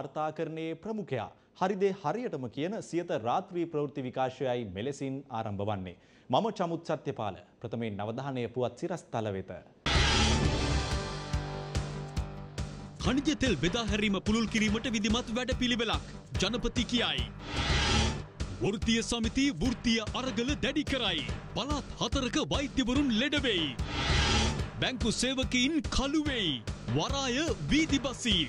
වාර්තාකරණයේ ප්‍රමුඛයා හරිදේ හරියටම කියන සියත රාත්‍රී ප්‍රවෘත්ති විකාශයයි මෙලෙසින් ආරම්භ වන්නේ. මම චමුත් සත්‍යපාල ප්‍රථමයෙන් නවධානය පුවත් සිරස්තල වෙත. ඛනිජ තෙල් බෙදා හැරීම පුළුල් කිරීමට විධිමත් වැඩපිළිවෙලක් ජනපති කියයි. වෘත්තීය සමිති වෘත්තීය අරගල දැඩි කරයි. පළාත් හතරක වෛද්‍යවරුන් ලෙඩ වෙයි. බැංකු සේවකයින් කළු වෙයි. වරාය වීදි බසී.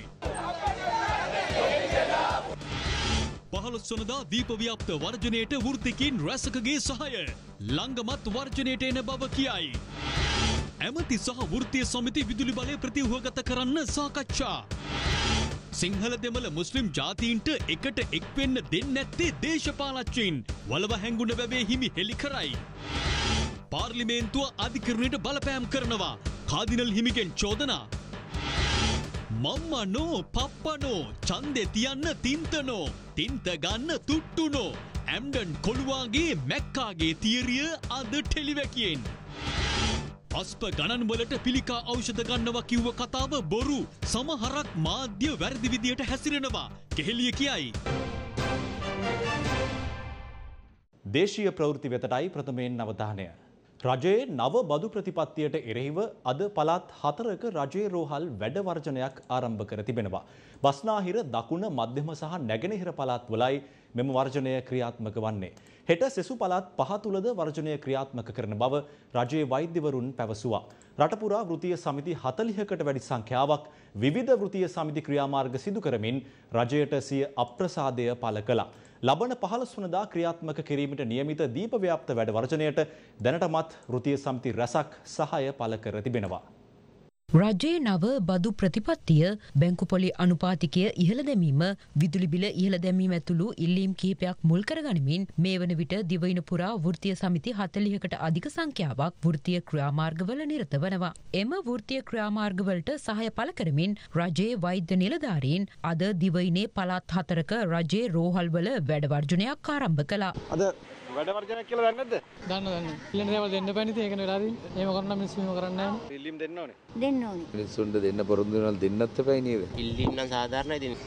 පහළොස්වනදා දීපව්‍යප්ත වර්ජනයට වෘතිකින් රැසකගේ සහය ලංගමත් වර්ජනයට එන බව කියයි. ඇමති සහ වෘතිය සමිති විදුලි බලය ප්‍රතිවහගත කරන්න සාකච්ඡා. සිංහල දෙමළ මුස්ලිම් ජාතීන්ට එකට එක්වෙන්න දෙන්න ඇත්තේ දේශපාලච්චයින් වලව හැංගුණ වැවේ හිමි හෙළි කරයි. පාර්ලිමේන්තුව අධිකරණයට බලපෑම් කරනවා කාදිනල් හිමිගෙන් චෝදනා මම්මනෝ පප්පනෝ චන්දෙ තියන්න තින්තනෝ තින්ත ගන්න තුට්ටුනෝ ඇම්ඩන් කොළුවාගේ මැක්කාගේ තීරිය අද ටෙලිවැකෙන්. අස්ප ගණන්වලට පිළිකා ඖෂධ ගන්නවා කිව්ව කතාව බොරු සමහරක් මාධ්‍ය වැරදි විදියට හැසිරෙනවා කෙහෙලිය කියයි. දේශීය ප්‍රවෘත්ති වෙතටයි ප්‍රථමයෙන් නවධානය. රජයේ නව බදු ප්‍රතිපත්තියට එරෙහිව අද පළාත් හතරක රජයේ රෝහල් වැඩවර්ජනයක් ආරම්භ කර තිබෙනවා. බස්නාහිර දකුණ මධ්‍යම සහ නැගෙනහිර පළාත්වලයි මෙම වර්ජනය ක්‍රියාත්මක වන්නේ. හෙට සෙසු පළාත් පහ තුළද වර්ජනය ක්‍රියාත්මක කරන බව රජයේ වෛද්‍යවරුන් පැවසුවා. රටපුරා වෘතිය සමිති හතලිහකට වැඩි සංඛ්‍යාවක් විධ වෘතිය සමිති ක්‍රියාමාර්ග සිදු කරමින් රජයට සිය අප්‍රසාදය පල කලා. ලබන පහලස් වනදා ක්‍රියාත්මක කිරීමට නියමිත දීපව්‍යාප්ත වැඩ වර්ජනයට දැනටමත් ෘතිය සම්ති රැසක් සහය පල කර තිබෙනවා. රජයේ නව බදු ප්‍රතිපත්තිය බැංකුපොලි අනුපාතිකය ඉහළ දැමීම විදුලිබිල ඉහළ දැමීම ඇතුළු ඉල්ලීම් කහිපයක් මුල් කරගනිමින් මේ වන විට දිවයින පුරා ෘතිය සමිති හතලියකට අධික සංඛ්‍යාවක් ෘතිය ක්‍රියාමාර්ගවල නිරත වනවා. එම ෘතිය ක්‍රියාමාර්ගවලට සහය පල කරමින් රජයේ වෛද්‍ය නිලධාරීන් අද දිවයිනේ පළත් හතරක රජයේ රෝහල්වල වැඩවර්ජනයක් ආරම්භ කලා. අද වැඩ වර්ජනයක් කියලා දන්නේ නැද්ද? දන්නවා දන්නවා. ඊළඟ දේවල් දෙන්න බෑනේ ඉතින් ඒකනේ වෙලා තියෙන්නේ. එහෙම කරන්න මිනිස්සු එහෙම කරන්නේ නැහැ නේ. ඉල්ලීම් දෙන්න ඕනේ. දෙන්න ඕනේ. මිනිස්සුන්ට දෙන්න පොරොන්දු වෙනවා දෙන්නත් එපයි නේද? ඉල්ලීම් නම් සාධාරණයි දෙන්නේ.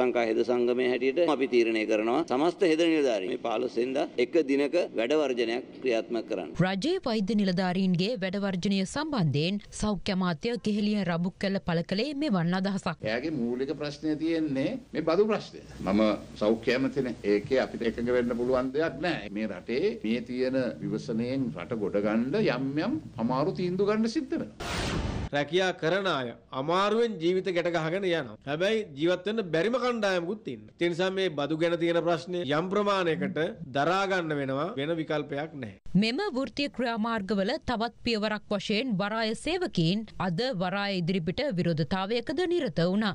ලංකා හෙද සංගමය හැටියට අපි තීරණය කරනවා සමස්ත හෙද නිලධාරීන් මේ 15 වෙනිදා එක දිනක වැඩ වර්ජනයක් ක්‍රියාත්මක කරන්න. රජයේ වෛද්‍ය නිලධාරීන්ගේ වැඩ වර්ජනය සම්බන්ධයෙන් සෞඛ්‍ය අමාත්‍ය ගෙහෙලිය රබුක්කල පළකලේ මේ වන් අදහසක්. එයාගේ මූලික ප්‍රශ්නය තියෙන්නේ මේ බදු ප්‍රශ්නය. මම සෞඛ්‍ය ඇමතිනේ. ඒකේ අපිට එකඟ වෙන්න පුළුවන් දෙයක් නැහැ. මේ රටේ මේ තියෙන විවසනයෙන් රට ගොඩ ගන්න යම් යම් අමාරු තීන්දුව ගන්න සිද්ධ වෙනවා. රැකියා කරන අය අමාරුවෙන් ජීවිත ගැට ගහගෙන යනවා. හැබැයි ජීවත් වෙන්න බැරිම කණ්ඩායමකුත් ඉන්නවා. ඒ නිසා මේ බදු ගැන තියෙන ප්‍රශ්නේ යම් ප්‍රමාණයකට දරා ගන්න වෙනවා වෙන විකල්පයක් නැහැ. මෙම වෘත්තීය ක්‍රියාමාර්ගවල තවත් පියවරක් වශයෙන් වරාය සේවකීන් අද වරාය ඉදිරිපිට විරෝධතාවයකද නිරත වුණා.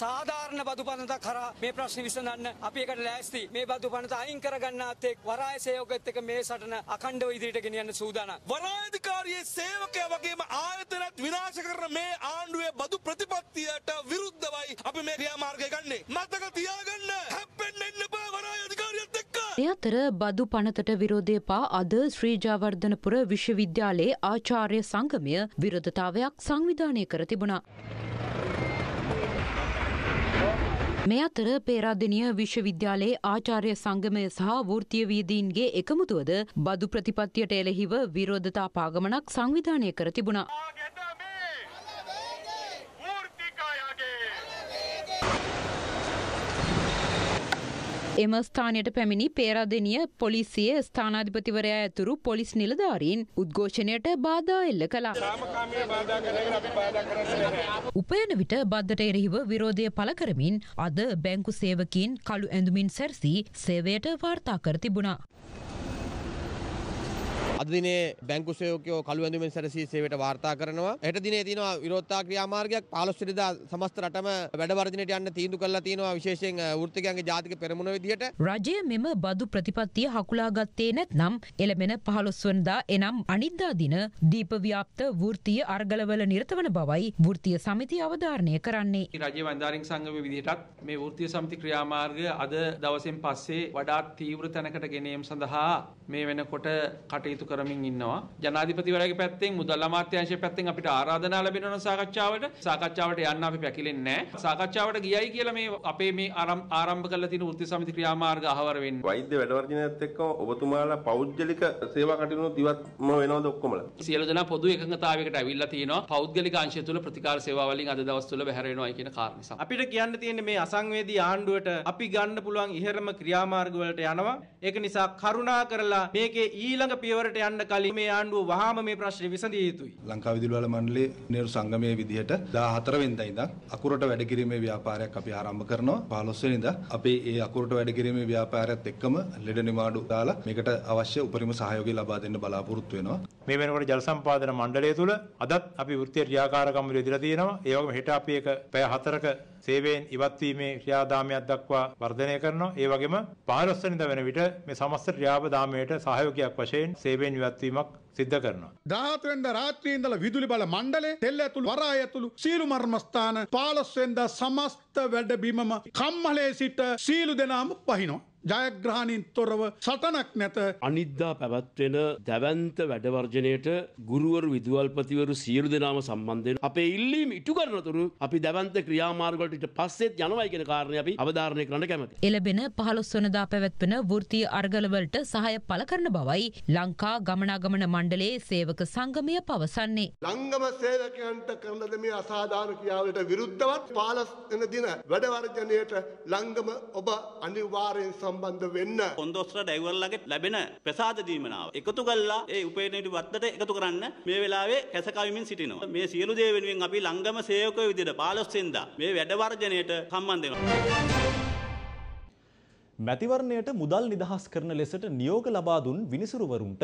සාදා අසරණ බදුපනත කරා මේ ප්‍රශ්න විසඳන්න අපි එකට ලෑස්ති මේ බදුපනත අයින් කරගන්නාත් එක් වරාය සේවකත් එක්ක මේ සටන අඛණ්ඩව ඉදිරියට ගෙනියන්න සූදානම්. වරායධිකාරියේ සේවකයා වගේම ආයතනත් විනාශ කරන මේ ආණ්ඩුවේ බදු ප්‍රතිපත්තියට විරුද්ධවයි අපි මේ ක්‍රියාමාර්ගය ගන්නේ. මතක තියාගන්න හැප්පෙන්න එන්න බෑ වරායධිකාරියත් එක්ක. එතර බදු පනතට විරෝධය පා අද ශ්‍රීජාවර්ධනපුර විශ්වවිද්‍යාලයේ ආචාර්ය සංගමය විරධතාවයක් සංවිධානය කර තිබුණා. මේ අතර පේරාදෙනිය විශ්වවිද්‍යාලයේ ආචාර්ය සංගමය සහ වෘත්තීය වීදීන්ගේ එකමුතුවද බදු ප්‍රතිපත්තියට එළෙහිව විරෝධතා පාගමනක් සංවිධානය කර තිබුණා. එම ස්ථානයට පැමිණි පේරාදෙනිය පොලිසිය ස්ථානාධිපතිවරයා ඇතුරු පොලිස් නිලධාරීන් උද්ඝෝෂණයට බාධා එල්ල කළා. උපයන විට බද්ධට එරෙහිව විරෝධය පළ කරමින් අද බැංකු සේවකීන් කළු ඇඳුමින් සැරසී සේවයට වාර්තා කර තිබුණා. අද දිනේ බැංකු සේවකයෝ කළු ඇඳුමෙන් සැරසී සේවයට වාර්තා කරනවා. හෙට දිනේ තියෙනවා විරෝධතා ක්‍රියාමාර්ගයක් 15 වෙනිදා සමස්ත රටම වැඩ වර්ධනයට යන්න තීන්දුව කරලා තියෙනවා විශේෂයෙන් වෘත්තිකයන්ගේ ජාතික පෙරමුණ විදිහට. රජය මෙම බදු ප්‍රතිපත්තිය හකුලා ගත්තේ නැත්නම් එළමෙන 15 වෙනිදා එනම් අනිද්දා දින දීප ව්‍යාප්ත වෘත්තීය අර්ගලවල නිරතවන බවයි වෘත්තීය සමිතිය අවධාරණය කරන්නේ. රජයේ වන්දාරින් සංගමයේ විදිහටත් මේ වෘත්තීය සමිති ක්‍රියාමාර්ගය අද දවසෙන් පස්සේ වඩාත් තීව්‍ර තැනකට ගෙනීම සඳහා මේ වෙනකොට කටයුතු කර කරමින් ඉන්නවා. ජනාධිපතිවරයාගේ පැත්තෙන් මුදල් අමාත්‍යාංශයේ පැත්තෙන් අපිට ආරාධනා ලැබෙනවා නම් සාකච්ඡාවට. සාකච්ඡාවට යන්න අපි පැකිලෙන්නේ නැහැ. සාකච්ඡාවට ගියයි කියලා මේ අපේ මේ ආරම්භ කරලා තියෙන වෘත්ති සමිති ක්‍රියාමාර්ග අහවර වෙන්නේ. වෛද්‍ය වැඩවර්ජනයත් එක්ක ඔබතුමාලා පෞද්ගලික සේවා කටයුතු ඉවත්ම වෙනවද ඔක්කොමලා? සියලු දෙනා පොදු එකඟතාවයකට ඇවිල්ලා තියෙනවා. පෞද්ගලික අංශය තුල ප්‍රතිකාර සේවා වලින් අද දවස් තුල බැහැර වෙනවා කියන කාරණේ නිසා. අපිට කියන්න තියෙන්නේ මේ අසංවේදී ආණ්ඩුවට අපි ගන්න පුළුවන් ඉහළම ක්‍රියාමාර්ග වලට යනවා. ඒක නිසා කරුණා කරලා මේකේ ඊළඟ පියවරට ඉදිරියට යන්න කලින් මේ ආණ්ඩුව වහාම මේ ප්‍රශ්නේ විසඳිය යුතුයි. ලංකා විදුලිවල මණ්ඩලයේ නේරු සංගමයේ විදිහට 14 වෙනිදා ඉඳන් අකුරට වැඩ කිරීමේ ව්‍යාපාරයක් අපි ආරම්භ කරනවා. 15 වෙනිදා අපි ඒ අකුරට වැඩ කිරීමේ ව්‍යාපාරයත් එක්කම ලෙඩ නිමාඩු දාලා මේකට අවශ්‍ය උපරිම සහයෝගය ලබා දෙන්න බලාපොරොත්තු වෙනවා. මේ වෙනකොට ජල සම්පාදන මණ්ඩලය තුල අදත් අපි වෘත්තීය ක්‍රියාකාරකම් වල ඉදලා තියෙනවා. ඒ වගේම හෙට අපි එක පැය 4ක සේවයෙන් ඉවත්වීමේ ක්‍රියාදාමයක් දක්වා වර්ධනය කරනවා. ඒ වගේම 15 වෙනිදා වෙන විට මේ සමස්ත ක්‍රියාදාමයට සහයෝගයක් වශයෙන් සේවයෙන් ඉවත්වීමක් සිද්ධ කරනවා. දහත්වෙන්ද රාත්‍රීන්දල විදුලි බල මණ්ඩලේ තෙල් ඇතුළු වරා ඇතුළු සීලු මර්මස්ථාන පාලස්වෙන්ද සමස්ත වැඩබිමම කම්මලේ සිට සීලු දෙනාම පහිනවා. ජයග්‍රහණින් තොරව සටනක් නැත අනිද්දා පැවැත්වෙන දැවන්ත වැඩවර්ජනයට ගුරුවරු විදුවල්පතිවරු සියලු දෙනාම සම්බන්ධයෙන් අපේ ඉල්ලීම ඉටු කරනතුරු අපි දැවන්ත ක්‍රියාමාර්ගවලට ඊට පස්සෙත් යනවායි කියන කාරණේ අපි අවධාරණය කරන්න කැමතියි. එළබෙන 15 වෙනිදා පැවැත්වෙන වෘත්තීය අර්ගලවලට සහාය පළ කරන බවයි ලංකා ගමනාගමන මණ්ඩලය මණ්ඩලයේ සේවක සංගමය පවසන්නේ. ලංගම සේවකයන්ට කරන මේ අසාධාරණ ක්‍රියාවලට විරුද්ධවත් 15 වෙනි දින වැඩවර්ජණයට ලංගම ඔබ අනිවාර්යෙන් සම්බන්ධ වෙන්න. කොන්දොස්තර ඩ්‍රයිවර්ලගේ ලැබෙන ප්‍රසාද දීමනාව එකතු කරලා ඒ උපේනේට වත්තට එකතු කරන්න මේ වෙලාවේ කැසකවිමින් සිටිනවා. මේ සියලු දේ වෙනුවෙන් අපි ලංගම සේවකයෝ විදිහට 15 වෙනිදා මේ වැඩවර්ජණයට සම්බන්ධ වෙනවා. මැතිවරණයට මුදල් නිදහස් කරන ලෙසට නියෝග ලබා දුන් විනිසුරුවරුන්ට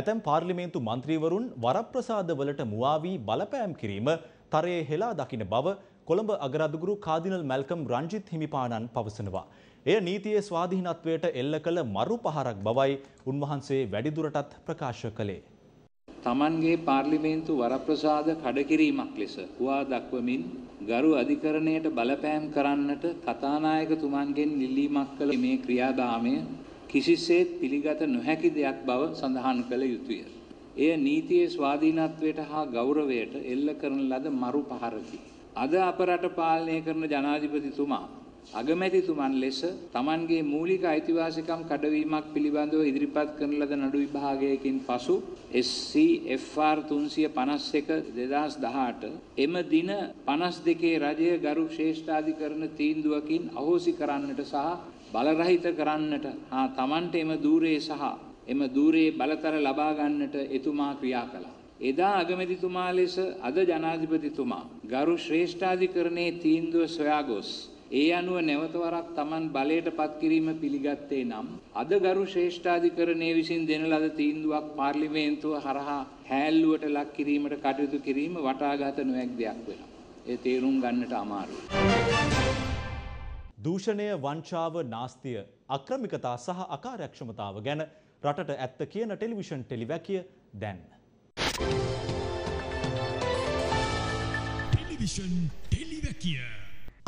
ඇතැම් පාර්ලිමේන්තු මන්ත්‍රීවරුන් වරප්‍රසාදවලට මුවා වී බලපෑම් කිරීම තරයේ හෙලා දකින බව කොළඹ අගරදුගුරු කාදිනල් මැල්කම් රංජිත් හිමිපාණන් පවසනවා. එය නීතියේ ස්වාධීනත්වයට එල්ල කළ මරු පහරක් බවයි උන්වහන්සේ වැඩිදුරටත් ප්‍රකාශ කළේ. තමන්ගේ පාර්ලිමේන්තු වරප්‍රසාද කඩකිරීමක් ලෙස හුවා දක්වමින් ගරු අධිකරණයට බලපෑම් කරන්නට කතානායකතුමන්ගෙන් නිල්ලීමක් කළ මේ ක්‍රියාදාමය කිසිසේත් පිළිගත නොහැකි දෙයක් බව සඳහන් කළ යුතුය. එය නීතියේ ස්වාධීනත්වයට හා ගෞරවයට එල්ල කරන ලද මරු පහරකි. අද අප රට පාලනය කරන ජනාධිපතිතුමා අගමැතිතුමන් ලෙස Tamanගේ මූලික අයිතිවාසිකම් කඩවීමක් පිළිබඳව ඉදිරිපත් කරන ලද නඩු විභාගයකින් පසු SCFR 351 2018 එම දින 52 රජය ගරු ශ්‍රේෂ්ඨාධිකරණ තීන්දුවකින් අහෝසි කරන්නට සහ බලරහිත කරන්නට හා Tamanට එම দূරයේ සහ එම দূරයේ බලතර ලබා ගන්නට එතුමා ක්‍රියා කළා. එදා අගමැතිතුමා ලෙස අද ජනාධිපතිතුමා ගරු ශ්‍රේෂ්ඨාධිකරණයේ තීන්දුව සොයා ගොස් ඒ අනුව නැවත වරක් Taman බලයටපත් කිරීම පිළිගත්තේ නම් අද ගරු ශ්‍රේෂ්ඨාධිකරණයේ විසින් දෙන ලද තීන්දුවක් පාර්ලිමේන්තුව හරහා හැල්ලුවට ලක් කිරීමට කටයුතු කිරීම වටාගත නොහැක් දෙයක් වෙනවා. ඒ තේරුම් ගන්නට අමාරුයි. දූෂණය, වංචාව, නාස්තිය, අක්‍රමිකතා සහ අකාර්යක්ෂමතාව ගැන රටට ඇත්ත කියන ටෙලිවිෂන් ටෙලිවැකිය දැන්. ටෙලිවිෂන් ටෙලිවැකිය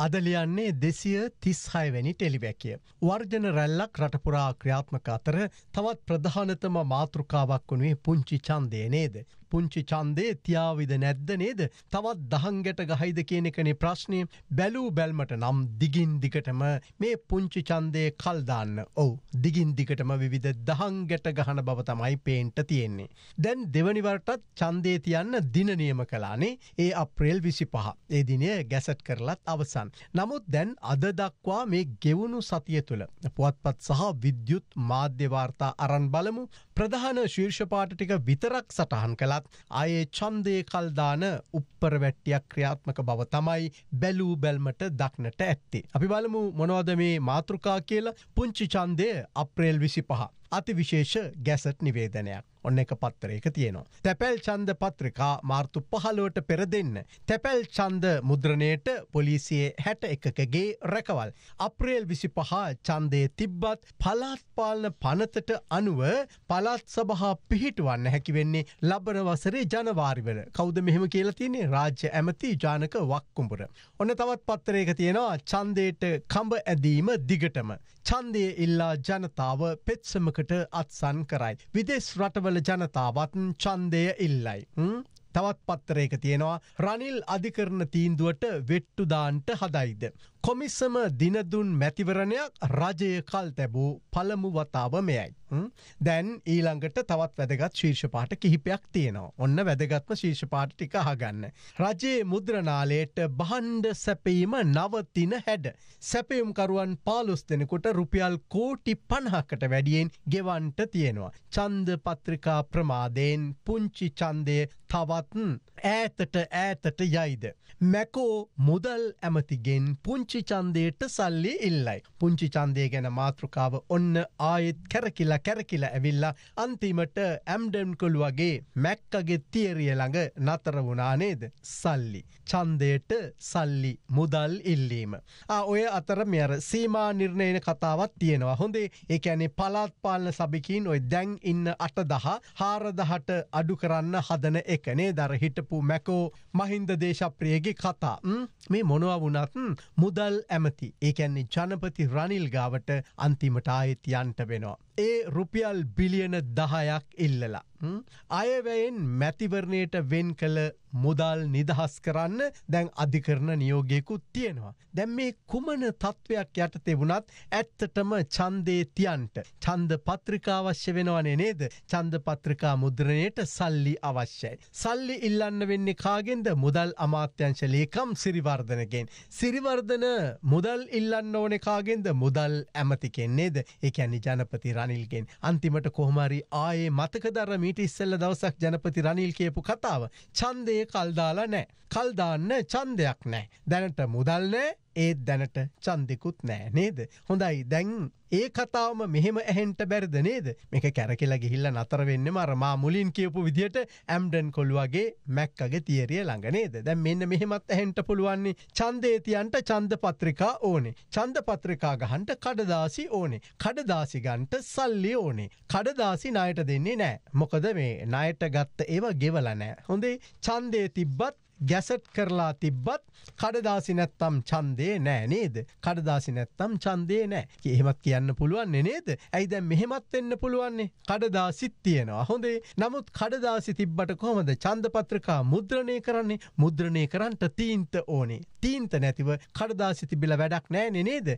අදලියන්නේ දෙසිය තිස්හයවැනි ටෙලිවැැකිය. වර්ජන රැල්ලක් රටපුරා ක්‍රියාත්මක අතර තවත් ප්‍රධානතම මාතෘකාවක් වුණේ පුංචි චන්දය නේද. පුංචි චන්දේ තියාවිද නැද්ද නේද තවත් දහංගට ගහයිද කියන එකනේ ප්‍රශ්නය බැලූ බැල්මට නම් දිගින් දිගටම මේ පුංචි චන්දය කල්දාන්න ඔවු දිගින් දිගටම විවිධ දහංගට ගහන බව තමයි පේන්ට තියෙන්නේ. දැන් දෙවනිවරටත් චන්දේ තියන්න දින නියම කලානේ ඒ අප්‍රේල් විසි පහ ඒ දිනය ගැසට් කරලත් අවසන්. නමුත් දැන් අද දක්වා මේ ගෙවුණු සතිය තුළ පුවත්පත් සහ විද්‍යුත් මාධ්‍යවාර්තා අරන් බලමු ප්‍රධාන ශීර්ෂපාට ටික විතරක් සටහන් කළත් ආයේ ඡන්දය කල්දාන උප්පර වැට්ටියක් ක්‍රියාත්මක බව තමයි බැලූ බැල්මට දක්නට ඇත්තේ. අපි බලමු මොනවද මේ මාතෘකා කියලා පුංචි ඡන්දය අප්‍රේල් 25. අතිවිශේෂ ගැසට් නිවේදනයක් ඔන්න එක පත්තරයක තියෙනවා. තැපැල් චන්ද පත්‍රිකා මාර්තු පහලුවට පෙර දෙන්න. තැපැල් චන්ද මුද්‍රණයට පොලිසියේ හැට එකකගේ රැකවල්. අප්‍රේල් විසි පහ චන්දය තිබ්බත් පලාත්පාලන පනතට අනුව පලාත් සබහා පිහිටුවන්න හැකිවෙන්නේ ලබන වසරේ ජනවාරිවල කෞද මෙහෙම කියලතින්නේ රාජ්‍ය ඇමති ජානක වක්කුඹර. ඔන්න තවත් පත්තරයක තියෙනවා චන්දයට කම්ඹ ඇදීම දිගටම. චන්දය ඉල්ලා ජනතාව පෙත්සමකට දෙකකට අත්සන් කරයි. විදෙස් රටවල ජනතාවත් චන්දය ඉල්ලයි. තවත් පත්තරේක තියෙනවා රනිල් අධිකරණ තීන්දුවට වෙට්ටුදාන්ට හදයිද. කොමිසම දිනදුන් මැතිවරණයක් රජය කල් තැබූ පළමු වතාව මෙයයි. දැන් ඊළඟට තවත් වැදගත් ශීර්ෂපාට කිහිපයක් තියෙනවා. ඔන්න වැදගත්ම ශීර්ෂපාට ටික අහගන්න. රජයේ මුද්‍රනාලයට බහන්්ඩ සැපීම නවතින හැඩ. සැපයුම්කරුවන් පාලුස් දෙනකොට රුපියල් කෝටි පණහකට වැඩියෙන් ගෙවන්ට තියෙනවා. චන්ද පත්‍රිකා ප්‍රමාදයෙන් පුංචි චන්දය තවත්න් ඈතට ඈතට යයිද. මැකෝ මුදල් ඇමතිගෙන් පුංචි පුංචි චන්දයට සල්ලි ඉල්ලයි. පුංචි චන්දය ගැන මාතෘකාව ඔන්න ආයෙත් කැරකිලා කැරකිලා ඇවිල්ලා අන්තිමට ඇම්ඩම් කොළු වගේ මැක්කගේ තියරිය ළඟ නතර වුණා නේද සල්ලි. ඡන්දයට සල්ලි මුදල් ඉල්ලීම. ඔය අතර මෙර සීමා නිර්ණයන කතාවත් තියෙනවා හොඳේ ඒ ඇනේ පලාත් පාලන සබිකින් ඔය දැන් ඉන්න අට දහ හාරදහට අඩු කරන්න හදන එකනේ දර හිටපු මැකෝ මහින්ද දේශප්‍රියගේ කතා මේ මොනවා වුනත් මුදල් ඇමති ඒකැන්නේ ජනපති රනිල් ගාවට අන්තිමට ආයෙත් යන්ට වෙනවා. ඒ රුපියල් බිලියන දහයක් ඉල්ලලා. අයවැයෙන් මැතිවරණයට වෙන් කළ මුදල් නිදහස් කරන්න දැන් අධිකරණ නියෝගයකුත් තියෙනවා. දැම් මේ කුමන තත්ත්වයක් යට තිබුණත් ඇත්තටම චන්දේ තියන්ට. චන්ද පත්‍රිකා අවශ්‍ය වෙනවනේ නේද චන්ද පත්‍රිකා මුද්‍රණයට සල්ලි අවශ්‍යයි. සල්ලි ඉල්ලන්න වෙන්නේ කාගෙන්ද මුදල් අමාත්‍යංශ ලේකම් සිරිවර්ධනගෙන්. සිරිවර්ධන මුදල් ඉල්ලන්න ඕනෙ කාගෙන්ද මුදල් ඇමතිකෙන්නේද ඒ ඇනි ජනපති රණ රනිල්ගෙන් අන්තිමට කොහමරි ආයේ මතකදර මීට ඉස්සල්ල දවසක් ජනපති රනිල් කියපු කතාව චන්දය කල්දාලා නෑ කල්දාන්න චන්දයක් නෑ දැනට මුදල්නෑ ඒ දැනට චන්දෙකුත් නෑ නේද. හොඳයි දැන් ඒ කතාවම මෙහෙම ඇහෙන්ට බැරිද නේද මේක කැරකිලා ගිහිල්ල නතර වෙන්න මරමා මුලින් කියපු විදිහට ඇම්ඩන් කොළුවගේ මැක්කගේ තිේරිය ළඟ නේද දැන් මෙන්න මෙහෙමත් ඇහෙන්ට පුළුවන්නේ චන්දේතියන්ට චන්ද පත්‍රිකා ඕනේ චන්ද පත්‍රිකා ගහන්ට කඩදාසි ඕනේ කඩදාසි ගන්ට සල්ලි ඕනේ කඩදාසි ණයට දෙන්නේ නෑ මොකද මේ ණයට ගත්ත ඒව ගෙවල නෑ හොඳේ චන්දේ තිබ්බත් ගැසට් කරලා තිබ්බත් කඩදාසි නැත්තම් ඡන්දේ නෑ නේද? කඩදාසි නැත්තම් ඡන්දේ නෑ. එහෙමත් කියන්න පුළුවන් නේද? ඇයි දැන් මෙහෙමත් වෙන්න පුළුවන්නේ? කඩදාසිත් තියෙනවා. හොඳේ. නමුත් කඩදාසි තිබ්බට කොහොමද ඡන්ද පත්‍රිකා මුද්‍රණය කරන්නේ? මුද්‍රණය කරන්නට තීන්ත ඕනේ. තීන්ත නැතිව කඩදාසි තිබිලා වැඩක් නෑනේ නේද?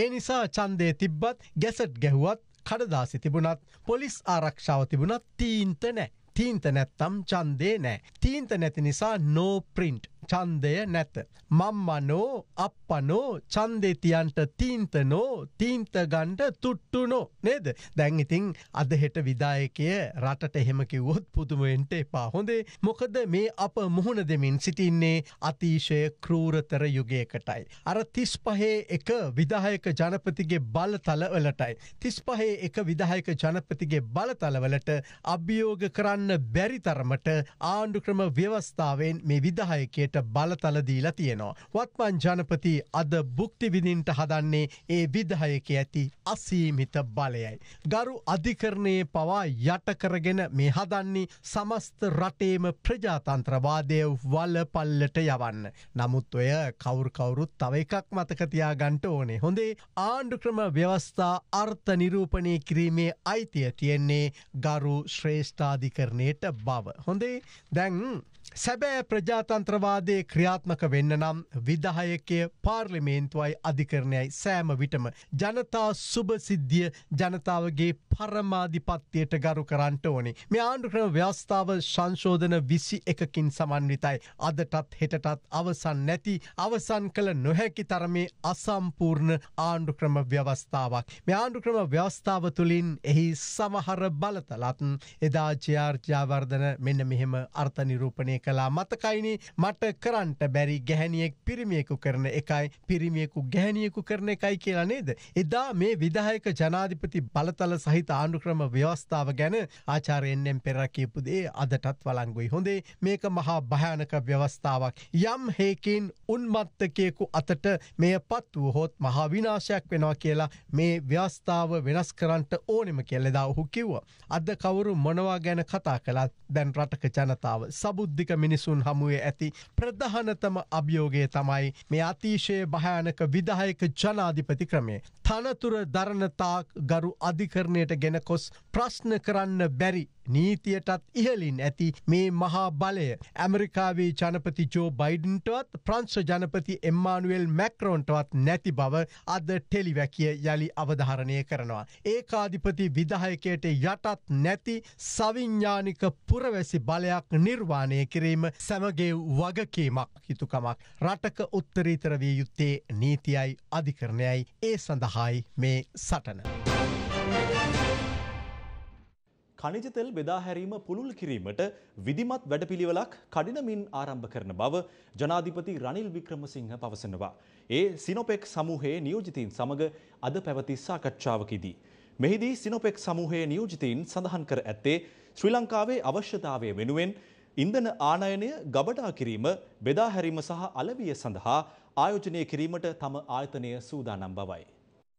ඒ නිසා ඡන්දේ තිබ්බත් ගැසට් ගැහුවත් කඩදාසි තිබුණත් පොලිස් ආරක්ෂාව තිබුණත් තීන්ත නෑ. තීන්ත නැත්තම් ඡන්දේ නැහැ. තීන්ත නැති නිසා no print. චන්දය නැත. මම්මනෝ අපපනෝ චන්දෙතියන්ට තීන්තනෝ තීන්තගණ්ඩ තුට්ටුනෝ නේද දැන් ඉතිං අදහෙට විදායකය රටට එහෙමකිවොත් පුදුමුවෙන්ට එපා හොඳේ මොකද මේ අප මුහුණ දෙමින් සිටින්නේ අතිශය කරූරතර යුගයකටයි. අර තිස් පහේ එක විදායක ජනපතිගේ බලතලවලටයි. තිස් පහේ එක විදායක ජනපතිගේ බලතලවලට අභියෝග කරන්න බැරි තරමට ආණ්ඩුක්‍රම ව්‍යවස්ථාවෙන් මේ විදායකයට ක්‍රමයට බලතල දීලා තියෙනවා. වත්මන් ජනපති අද බුක්තිවිදින්ට හදන්නේ ඒ විදහයක ඇති අසීමිත බලයයි. ගරු අධිකරණයේ පවා යටකරගෙන මේ හදන්නේ සමස්ත රටේම ප්‍රජාතන්ත්‍රවාදය වලපල්ලට යවන්න. නමුත් ඔය කවුර්කවුරුත් තව එකක් මතකතියා ගන්ට ඕනේ හොඳේ ආණ්ඩුක්‍රම ව්‍යවස්ථා අර්ථ නිරූපණය කිරීමේ අයිතිය තියෙන්නේ ගරු ශ්‍රේෂ්ඨාධිකරණයට බව. හොඳේ දැන් සැබෑ ප්‍රජාතන්ත්‍රවාදය ක්‍රියාත්මක වෙන්න නම් විදහයකය පාර්ලිමේන්තුවයි අධිකරණයයි සෑම විටම ජනතා සුභසිද්ධිය ජනතාවගේ පරමාධිපත්තියට ගරු කරන්නට ඕනේ. මේ ආණ්ඩුක්‍රම ව්‍යවස්ථාව සංශෝධන විසි එකකින් සමන්විතයි. අදටත් හෙටටත් අවසන් නැති අවසන් කළ නොහැකි තරමේ අසම්පූර්ණ ආණ්ඩුක්‍රම ව්‍යවස්ථාවක්. මේ ආණ්ඩුක්‍රම ව්‍යවස්ථාව තුළින් එහි සමහර බලතලත් එදා ජයාර්ජාවර්ධන මෙන්න මෙහෙම අර්ථනිරූපණය කලා මතකයිනේ මට කරන්ට බැරි ගැහැනියෙක් පිරිමියෙකු කරන එකයි පිරිමියෙකු ගැහැනියෙකු කරන එකයි කියලා නේද. එදා මේ විදායක ජනාධිපති බලතල සහිත ආණුක්‍රම ව්‍යවස්ථාව ගැන ආචාරයෙන්ෙන් පෙරකිපුදේ අදටත් වලංගුයි හොඳේ මේක මහා භයානක ව්‍යවස්ථාවක්. යම් හේකින් උන්මත්තකයෙකු අතට මේ පත් වුවහොත් මහා විනාශයක් වෙනවා කියලා මේ ව්‍යවස්ථාව වෙනස් කරන්නට ඕනෙම කෙල්ලෙදා ඔහු කිව්ව. අද කවුරු මොනවා ගැන කතා කළත් දැන් රටක ජනතාව සබුද්ධික මිනිසුන් හමුවේ ඇති ප්‍රධානතම අභියෝගය තමයි මේ අතිශය භයානක විදායක ජනාධිපති ක්‍රමේ. තනතුර දරණතාක් ගරු අධිකරණයට ගෙනකොස් ප්‍රශ්න කරන්න බැරි නීතියටත් ඉහලින් ඇති මේ මහා බලය ඇමරිකාවේ ජනපති ජෝ බයිඩන්ටවත් ප්‍රංශ ජනපති එම්මානුවල් මැක්රෝන්ටවත් නැති බව අද ටෙලිවැකිය යළි අවධාරණය කරනවා. ඒකාධිපති විදාහයකයට යටත් නැති සවිඤ්ඥානික පුරවැසි බලයක් නිර්වාණය කිරීම. කිරීම සැමගේ වගකීමක් හිතුකමක් රටක උත්තරීතර විය යුත්තේ නීතියයි අධිකරණයයි ඒ සඳහායි මේ සටන. කනිජතෙල් බෙදාහැරීම පුළුල් කිරීමට විධිමත් වැඩපිළිවෙලක් කඩිනමින් ආරම්භ කරන බව ජනාධිපති රනිල් වික්‍රමසිංහ පවසනවා. ඒ සිනොපෙක් සමූහයේ නියෝජිතීන් සමග අද පැවති සාකච්ඡාවකිදී. මෙහිදී සිනොපෙක් සමූහයේ නියෝජිතීන් සඳහන් කර ඇත්තේ ශ්‍රී ලංකාවේ අවශ්‍යතාවය වෙනුවෙන් ඉන්ධන ආනයනය ගබඩා කිරීම බෙදා හැරීම සහ අලවිය සඳහා ආයෝජනය කිරීමට තම ආයතනය සූදානම් බවයි.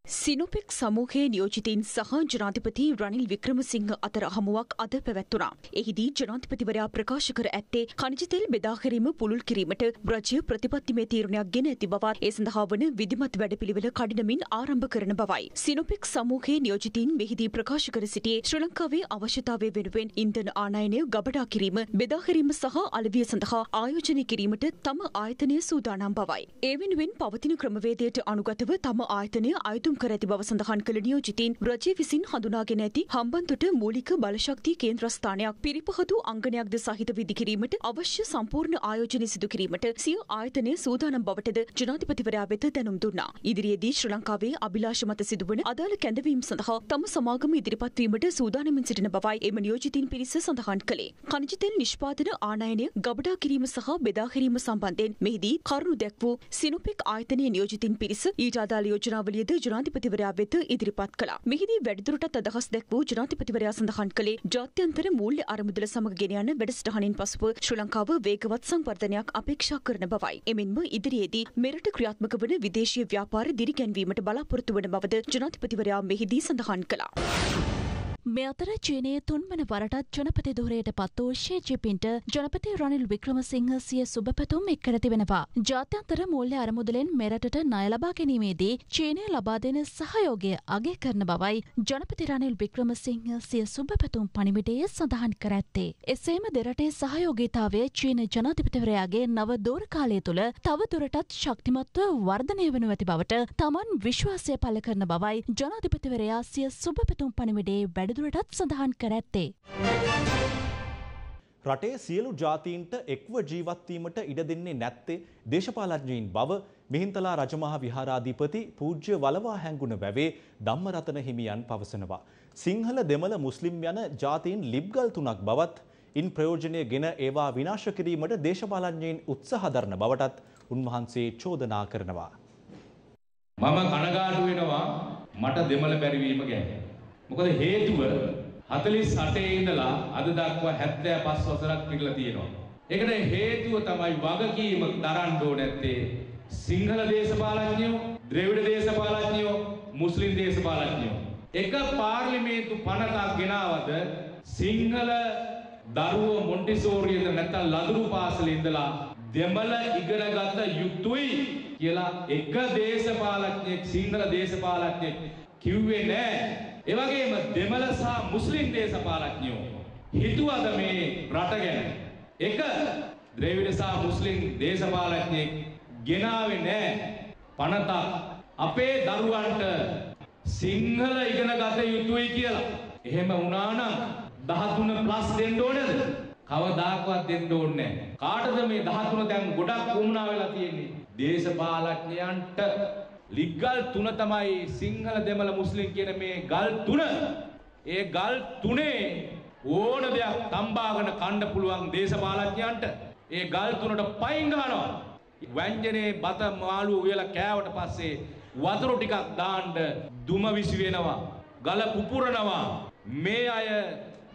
සිනුපෙක් සමූහයේ නියෝජිතීන් සහ ජනාධිපති රනිල් වික්‍රමසිංහ අතර හමුවක් අද පැවැත්වුණා. එහිදී ජනාධිපතිවරයා ප්‍රකාශ කර ඇත්තේ කනිජතෙල් බෙදාහැරීම පුළුල් කිරීමට රජය ප්‍රතිපත්තිමය තීරණයක් ගෙන ඇති බවත් ඒ සඳහා වන විධිමත් වැඩපිළිවෙල කඩිනමින් ආරම්භ කරන බවයි. සිනුපෙක් සමූහයේ නියෝජිතීන් මෙහිදී ප්‍රකාශ කර සිටියේ ශ්‍රී ලංකාවේ අවශ්‍යතාවය වෙනුවෙන් ඉන්ධන ආනයනය ගබඩා කිරීම, බෙදාහැරීම සහ අලවිය සඳහා ආයෝජනය කිරීමට තම ආයතනය සූදානම් බවයි. ඒ වෙනුවෙන් පවතින ක්‍රමවේදයට අනුගතව තම ආයතනය අයතුම් කර ඇති බව සඳහන් කළ නියෝජිතීන් රජය විසින් හඳුනාගෙන ඇති හම්බන්තොට මූලික බලශක්ති කේන්ද්‍රස්ථානයක් පිරිපහතු අංගනයක්ද සහිත විදිකිරීමට අවශ්‍ය සම්පූර්ණ ආයෝජනය සිදු කිරීමට සිය ආයතනය සූදානම් බවටද ජනාධිපතිවරයා වෙත දැනුම් දුන්නා. ඉදිරියේදී ශ්‍රී ලංකාවේ අභිලාෂ මත සිදුවන අදාළ කැඳවීම සඳහා තම සමාගම ඉදිරිපත් වීමට සූදානමින් සිටින බවයි එම නියෝජිතීන් පිරිස සඳහන් කළේ. කනිජ තෙල් නිෂ්පාදන ආනයනය ගබඩා කිරීම සහ බෙදා කිරීම සම්බන්ධයෙන් මෙහිදී කරුණු දැක් වූ සිනුපෙක් ආයතනයේ නියෝජිතින් පිරිස ඊට අදාළ යෝජනාවලියද ජනාධිපතිවරයා ජනාධිපතිවරයා වෙත ඉදිරිපත් කළා. මෙහිදී වැඩිදුරටත් අදහස් දැක් වූ ජනාධිපතිවරයා සඳහන් කළේ ජාත්‍යන්තර මූල්‍ය අරමුදල සමග ගෙන යන වැඩසටහනින් පසුව ශ්‍රී ලංකාව වේගවත් සංවර්ධනයක් අපේක්ෂා කරන බවයි. එමෙන්ම ඉදිරියේදී මෙරට ක්‍රියාත්මක වන විදේශීය ව්‍යාපාර දිරිගැන්වීමට බලාපොරොත්තු වන බවද ජනාධිපතිවරයා මෙහිදී සඳහන් කළා. මේ අතර චීනයේ තුන්වන වරටත් ජනපති ධූරයට පත් වූ ෂී ජිපින්ට ජනපති රනිල් වික්‍රමසිංහ සිය සුබපැතුම් එක් කර තිබෙනවා. ජාත්‍යන්තර මූල්‍ය අරමුදලෙන් මෙරටට ණය ලබා ගැනීමේදී චීනය ලබා දෙන සහයෝගය අගය කරන බවයි ජනපති රනිල් වික්‍රමසිංහ සිය සුබපැතුම් පණිවිඩයේ සඳහන් කර ඇත්තේ. එසේම දෙරටේ සහයෝගීතාවය චීන ජනාධිපතිවරයාගේ නව දෝර කාලය තුළ තව දුරටත් ශක්තිමත්ව වර්ධනය වනු ඇති බවට තමන් විශ්වාසය පළ කරන බවයි ජනාධිපතිවරයා සිය සුබපැතුම් පණිවිඩේ වැඩ වැඩිදුරටත් සඳහන් කර ඇත්තේ. රටේ සියලු ජාතීන්ට එක්ව ජීවත්වීමට ඉඩ දෙන්නේ නැත්තේ දේශපාලඥයින් බව මිහින්තලා රජමහා විහාරාධිපති පූජ්‍ය වලවා හැඟුණ වැවේ ධම්මරතන හිමියන් පවසනවා. සිංහල දෙමළ මුස්ලිම් යන ජාතීන් ලිබ්ගල් තුනක් බවත් ඉන් ප්‍රයෝජනය ගෙන ඒවා විනාශ කිරීමට දේශපාලඥයින් උත්සාහ දරන බවටත් උන්වහන්සේ චෝදනා කරනවා. මම කනගාටු වෙනවා මට දෙමළ බැරිවීම ගැන. මොකද හේතුව 48 ඉඳලා අද දක්වා 75 වසරක් පිරලා තියෙනවා. ඒකට හේතුව තමයි වගකීම දරන්න ඕනේ සිංහල දේශපාලඥයෝ, ද්‍රවිඩ දේශපාලඥයෝ, මුස්ලිම් දේශපාලඥයෝ එක පාර්ලිමේන්තු පනතක් ගෙනාවද සිංහල දරුවෝ මොන්ටිසෝරියද නැත්නම් ලදරු පාසලේ ඉඳලා දෙමළ ඉගෙනගත යුතුයි කියලා එක දේශපාලඥයෙක් සිංහල දේශපාලඥයෙක් කිව්වේ නැහැ ඒ වගේම දෙමළ සහ මුස්ලිම් දේශපාලඥයෝ හිතුවද මේ රට ගැන එක ද්‍රවිඩ සහ මුස්ලිම් දේශපාලඥයෙක් ගෙනාවේ නැහැ පනතක් අපේ දරුවන්ට සිංහල ඉගෙන ගත යුතුයි කියලා. එහෙම වුණා නම් 13 ප්ලස් දෙන්න ඕනේද? කවදාකවත් දෙන්න ඕනේ නැහැ. කාටද මේ 13 දැන් ගොඩක් වුණා වෙලා තියෙන්නේ? දේශපාලඥයන්ට ලිග්ගල් තුන තමයි සිංහල දෙමළ මුස්ලිම් කියන මේ ගල් තුන. ඒ ගල් තුනේ ඕන දෙයක් තම්බාගෙන කන්න පුළුවන් දේශපාලඥයන්ට ඒ ගල් තුනට පයින් ගහනවා. ව්‍යංජනේ බත මාළු උයලා කෑවට පස්සේ වතුර ටිකක් දාන්න දුම විසි වෙනවා. ගල පුපුරනවා. මේ අය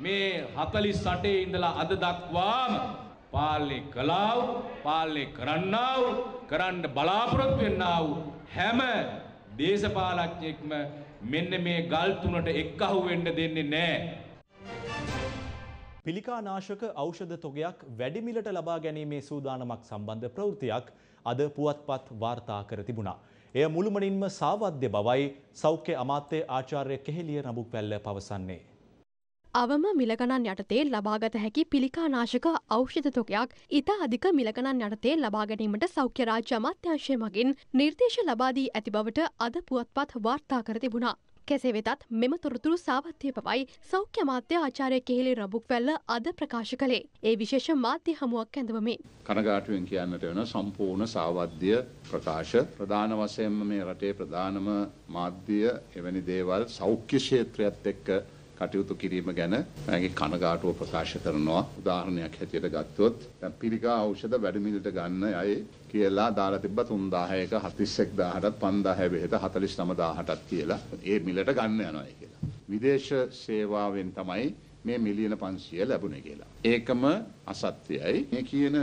මේ 48 ඉඳලා අද දක්වාම පාලනය කළා වූ පාලනය කරන්නා වූ කරන්න බලාපොරොත්තු වෙන්නා වූ හැම දේශපාලඥයෙක්ම මෙන්න මේ ගල් තුනට එක්කහු වෙන්න දෙන්නේ නැහැ. පිළිකානාශක ඖෂධ තොගයක් වැඩිමිලට ලබා ගැනීමේ සූදානමක් සම්බන්ධ ප්‍රවෘත්තියක් අද පුවත්පත් වාර්තා කර තිබුණා. එය මුළුමනින්ම සාවද්‍ය බවයි සෞඛ්‍ය අමාත්‍ය ආචාර්ය කෙහෙලිය රඹුපැල්ල පවසන්නේ. අවම මිලගණන් යටතේ ලබාගත හැකි පිළිකානාශක ඖෂධතොකයක් ඉතා අධික මිලගණන් යටතේ ලබාගැනීමට සෞඛ්‍ය රාජ්‍ය අමාත්‍යංශය මගින් නිර්දේශ ලබාදී ඇති බවට අද පුවත්පත් වාර්තා කර තිබුණා. කෙසේ වෙතත් මෙම තොරතුරු සාවත්්‍යය පවයි සෞඛ්‍ය මාත්‍ය ආචාරය කෙහිලි රබුක්වැල්ල අද ප්‍රකාශ කළේ. ඒ විශේෂ මාධ්‍ය හමුවක් ඇඳවමින්. කනගාටුවෙන් කියන්නට වෙන සම්පූර්ණ සාවද්‍ය ප්‍රකාශ ප්‍රධාන වසයෙන්ම මේ රටේ ප්‍රධානම මාධ්‍යය එවැනි දේවල් සෞඛ්‍ය ක්ෂේත්‍රයත් එක්ක කටයුතු කිරීම ගැන ඇගේ කනගාටුව ප්‍රකාශ කරනවා උදාහරණයක් හැටියට ගත්තොත් පිළිකා ඖෂධ වැඩමිලට ගන්න අය කියලා දාලා තිබ්බ 3000ක 31000ට 5000 වෙහෙත 49000ටත් කියලා ඒ මිලට ගන්න යනවා කියලා. විදේශ සේවාවෙන් තමයි මේ මිලියන 500 ලැබුණේ කියලා. ඒකම අසත්‍යයි. මේ කියන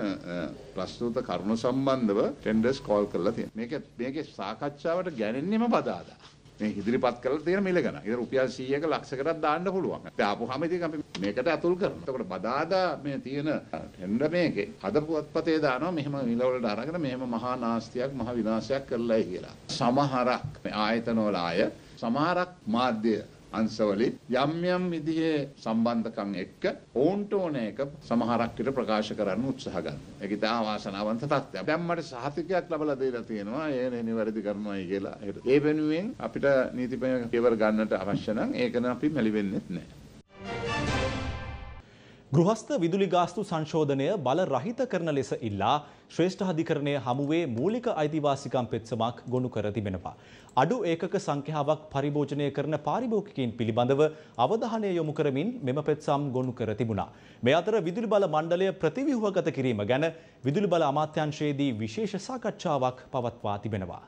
ප්‍රස්තුත කරුණු සම්බන්ධව ටෙන්ඩර්ස් කෝල් කරලා තියෙනවා. මේක මේකේ සාකච්ඡාවට ගැනෙන්නෙම බදාදා. මේ ඉදිරිපත් කරලා තියෙන මිල ගණන්. ඒක රුපියල් 100ක ලක්ෂකටත් දාන්න පුළුවන්. ඉතින් ආපුවාම ඉතින් අපි මේකට අතුල් කරනවා. එතකොට බදාදා මේ තියෙන ටෙන්ඩර් මේකේ හදපුවත්පතේ දානවා මෙහෙම මිල වලට අරගෙන මෙහෙම මහා නාස්තියක් මහා විනාශයක් කරලායි කියලා. සමහරක් මේ ආයතන වල ආය සමහරක් මාධ්‍ය අංශවලින් යම් යම් විදිහේ සම්බන්ධකම් එක්ක ඕන්ට ඕන එක සමහරක් විට ප්‍රකාශ කරන්න උත්සාහ ගන්න. ඒක ඉතා වාසනාවන්ත තත්ත්වයක්. දැන් මට සහතිකයක් ලැබලා දෙලා තියෙනවා ඒ නිවැරදි කරනවායි කියලා. ඒ වෙනුවෙන් අපිට නීතිපය කෙවර ගන්නට අවශ්‍ය නම් ඒක නම් අපි මැලි වෙන්නේ නැහැ. ගෘහස්ථ විදුලි ගාස්තු සංශෝධනය බල රහිත කරන ලෙස ඉල්ලා ශ්‍රේෂ්ඨ අධිකරණය හමුවේ මූලික අයිතිවාසිකම් පෙත්සමක් ගොනු කර තිබෙනවා. අඩු ඒකක සංඛ්‍යාවක් පරිභෝජනය කරන පාරිභෝගිකයින් පිළිබඳව අවධානය යොමු කරමින් මෙම පෙත්සම් ගොනු කර තිබුණා. මේ අතර විදුලි බල මණ්ඩලය ප්‍රතිව්‍යුහගත කිරීම ගැන විදුලි බල අමාත්‍යාංශයේදී විශේෂ සාකච්ඡාවක් පවත්වා තිබෙනවා.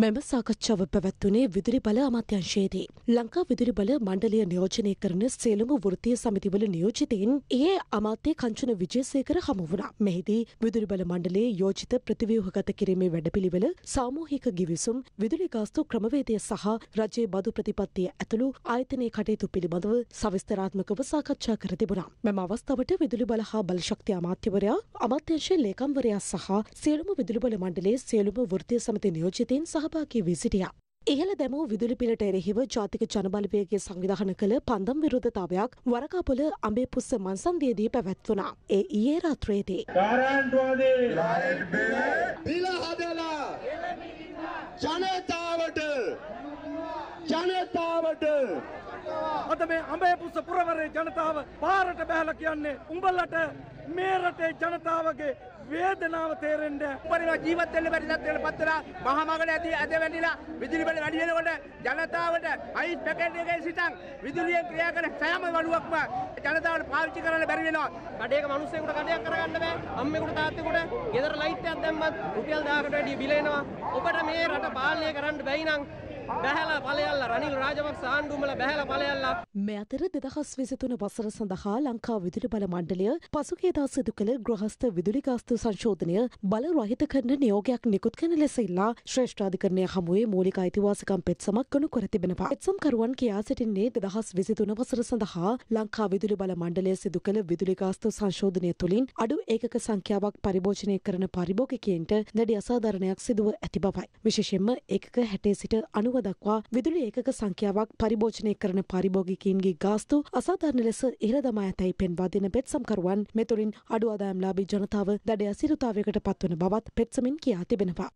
මෙම සාකච්ඡාව පැවැත්වනේ විදුරි බල අමාත්‍යංශයේදී. ලංකා විදුරි බල මණ්ඩලය නියෝජනය කරන සේලම වෘතිය සමිතිවල නියෝජිතයින් ඒ අමාත්‍ය කංචන විජේසේකර හමු වුණා. මෙහිදී විදුරි බල මණ්ඩලයේ යෝජිත ප්‍රතිව්‍යුහගත කිරීමේ වැඩපිළිවෙල සාමූහික ගිවිසුම් විදුලි ගාස්තු ක්‍රමවේදය සහ රජයේ බදු ප්‍රතිපත්තිය ඇතුළු ආයතනයේ කටයුතු පිළිබඳව සවිස්තරාත්මකව සාකච්ඡා කර තිබුණා. මෙම අවස්ථාවට විදුලි බල හා බලශක්ති අමාත්‍යවරයා අමාත්‍යංශ ලේකම්වරයා සහ සියලුම විදුලි බල මණ්ඩලයේ සියලුම වෘතිය සමිති නියෝජිතයින් සහභාගී වී සිටියා. ඉහළ දැමූ විදුලි පිලට එරෙහිව ජාතික ජනබලවයගේ සංවිධාන කළ පන්දම් විරුද්ධතාවයක් වරකාපොල අඹේපුස්ස මන්සන්දියදී පැවැත්වනා. ඒ ඊයේ රාත්‍රයේදී. ජනතාවට ජනතාවට අද මේ අඹේපුස්ස පුරවරේ ජනතාව පාරට බැහැලා කියන්නේ උඹලට මේ රටේ ජනතාවගේ වේදනාව තේරෙන්න උඹලා ජීවත් වෙන්න බැරි තත්ත්වයකට පත් වෙලා මහා මගල ඇති ඇද වැටිලා විදුලි බල වැඩි වෙනකොට ජනතාවට අයිස් පැකට් එකේ සිටන් විදුලියෙන් ක්‍රියා කරන සෑම වළුවක්ම ජනතාවට පාවිච්චි කරන්න බැරි වෙනවා. කඩේක මිනිස්සුෙකුට කඩයක් කරගන්න බෑ. අම්මෙකුට තාත්තෙකුට ගෙදර ලයිට් එකක් දැම්මත් රුපියල් 1000කට වැඩිය බිල එනවා. ඔබට මේ රට පාලනය කරන්න බැයි නම් බැහැලා පලයල්ලා රනිල් රාජපක්ෂ ආණ්ඩුවමල බැහැලා පලයල්ලා මේ අතර 2023 වසර සඳහා ලංකා විදුලි බල මණ්ඩලය පසුගිය දවස් සිදු කළ ගෘහස්ත විදුලි ගාස්තු සංශෝධනය බල රහිත කරන නියෝගයක් නිකුත් කරන ලෙස ඉල්ලා ශ්‍රේෂ්ඨ අධිකරණය හමුවේ මූලික අයිතිවාසිකම් පෙත්සමක් ගනු කර තිබෙනවා. පෙත්සම්කරුවන් කියා සිටින්නේ 2023 වසර සඳහා ලංකා විදුලි බල මණ්ඩලය සිදු කළ විදුලි ගාස්තු සංශෝධනය තුළින් අඩු ඒකක සංඛ්‍යාවක් පරිභෝජනය කරන පරිභෝගිකයන්ට දැඩි අසාධාරණයක් සිදුව ඇති බවයි. විශේෂයෙන්ම ඒකක හැටේ සිට අනු අටසැසුව දක්වා විදුලි ඒකක සංඛ්‍යාවක් පරිභෝජනය කරන පරිභෝගිකීන්ගේ ගාස්තු අසාධාරණ ලෙස ඉහළ දමා ඇතැයි පෙන්වා දෙන පෙත්සම්කරුවන් මෙතුළින් අඩු අදායම්ලාබී ජනතාව දඩ අසිරුතාවයකට පත්වන බවත් පෙත්සමින් කියා තිබෙනවා.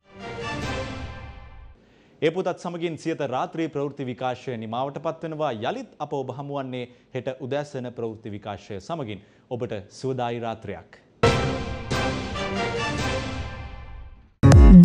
ඒ පුතත් සමගින් සියත රාත්‍රී ප්‍රවෘත්ති විකාශය නිමාවට පත්වනවා යළිත් අප ඔබ හමුවන්නේ හෙට උදැසන ප්‍රවෘත්ති විකාශය සමගින් ඔබට සුවදායි රාත්‍රයක්.